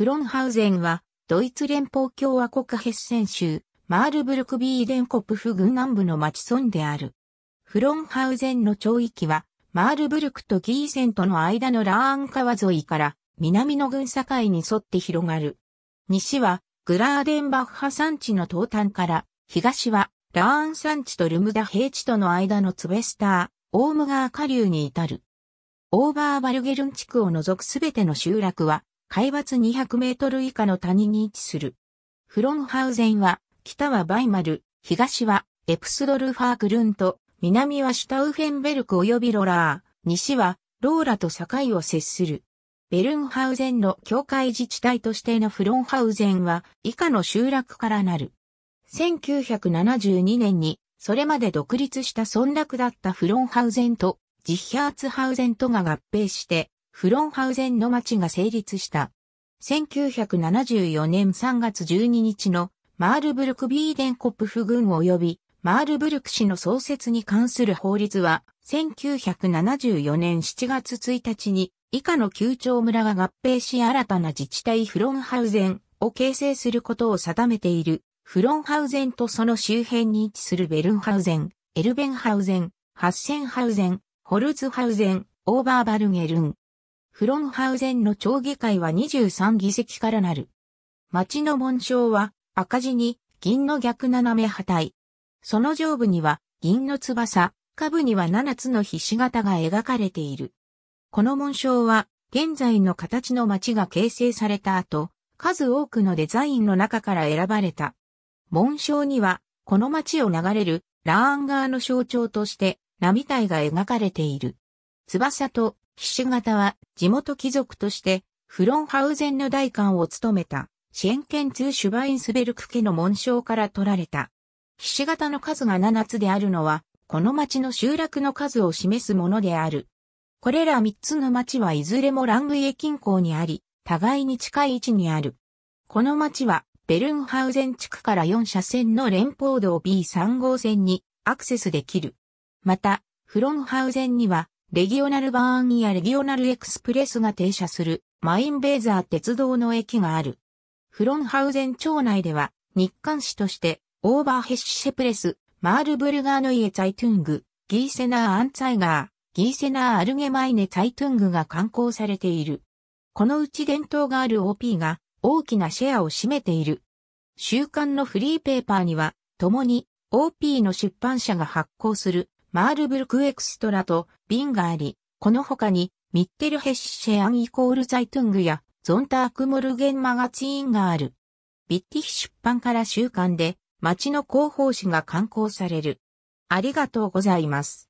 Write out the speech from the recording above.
フロンハウゼンは、ドイツ連邦共和国ヘッセン州、マールブルクビーデンコプフ郡南部の町村である。フロンハウゼンの町域は、マールブルクとギーセンとの間のラーン川沿いから南の郡境に沿って広がる。西はグラーデンバッハ山地の東端から、東はラーン山地とルムダ平地との間のツベスター、オーム川下流に至る。オーバーバルゲルン地区を除くすべての集落は海抜200メートル以下の谷に位置する。フロンハウゼンは、北はバイマル、東はエプスドルファークルント、南はシュタウフェンベルク及びロラー、西はローラと境を接する。ベルンハウゼンの境界自治体としてのフロンハウゼンは以下の集落からなる。1972年にそれまで独立した村落だったフロンハウゼンとジッヒャーツハウゼンとが合併してフロンハウゼンの町が成立した。1974年3月12日のマールブルク・ビーデンコップフ軍及びマールブルク市の創設に関する法律は、1974年7月1日に以下の旧町村が合併し新たな自治体フロンハウゼンを形成することを定めている。フロンハウゼンとその周辺に位置するベルンハウゼン、エルベンハウゼン、ハッセンハウゼン、ホルズハウゼン、オーバーバルゲルン、フロンハウゼンの町議会は23議席からなる。町の紋章は赤字に銀の逆斜め破体。その上部には銀の翼、下部には7つの菱形が描かれている。この紋章は現在の形の町が形成された後、数多くのデザインの中から選ばれた。紋章にはこの町を流れるラーン川の象徴として、波体が描かれている。翼と騎手型は地元貴族としてフロンハウゼンの代官を務めたシェンケンツ・シュバインスベルク家の紋章から取られた。騎手型の数が7つであるのは、この町の集落の数を示すものである。これら3つの町はいずれもラングイエ近郊にあり、互いに近い位置にある。この町は、ベルンハウゼン地区から4車線の連邦道 B3 号線にアクセスできる。また、フロンハウゼンにはレギオナルバーンやレギオナルエクスプレスが停車するマインベーザー鉄道の駅がある。フロンハウゼン町内では日刊市としてオーバーヘッシェプレス、マールブルガーノイエツイトゥング、ギーセナーアンツァイガー、ギーセナーアルゲマイネツイトゥングが刊行されている。このうち伝統がある OP が大きなシェアを占めている。週刊のフリーペーパーには、共に OP の出版社が発行するマールブルクエクストラとビンがあり、この他にミッテルヘッシェアンイコールザイトングやゾンタークモルゲンマガツインがある。ビッティヒ出版から週刊で街の広報誌が刊行される。ありがとうございます。